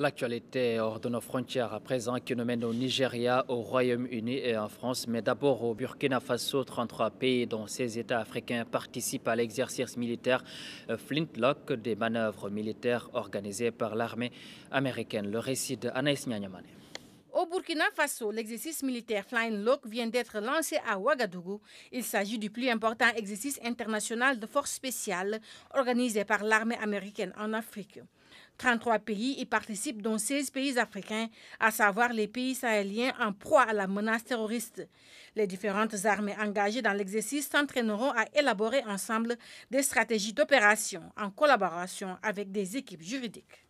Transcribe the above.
L'actualité hors de nos frontières à présent qui nous mène au Nigeria, au Royaume-Uni et en France, mais d'abord au Burkina Faso, 33 pays dont ces États africains participent à l'exercice militaire euh, Flintlock, des manœuvres militaires organisées par l'armée américaine. Le récit de Anaïs Nyanyamane. Au Burkina Faso, l'exercice militaire Flying Lock vient d'être lancé à Ouagadougou. Il s'agit du plus important exercice international de force spéciales organisé par l'armée américaine en Afrique. 33 pays y participent, dont 16 pays africains, à savoir les pays sahéliens en proie à la menace terroriste. Les différentes armées engagées dans l'exercice s'entraîneront à élaborer ensemble des stratégies d'opération en collaboration avec des équipes juridiques.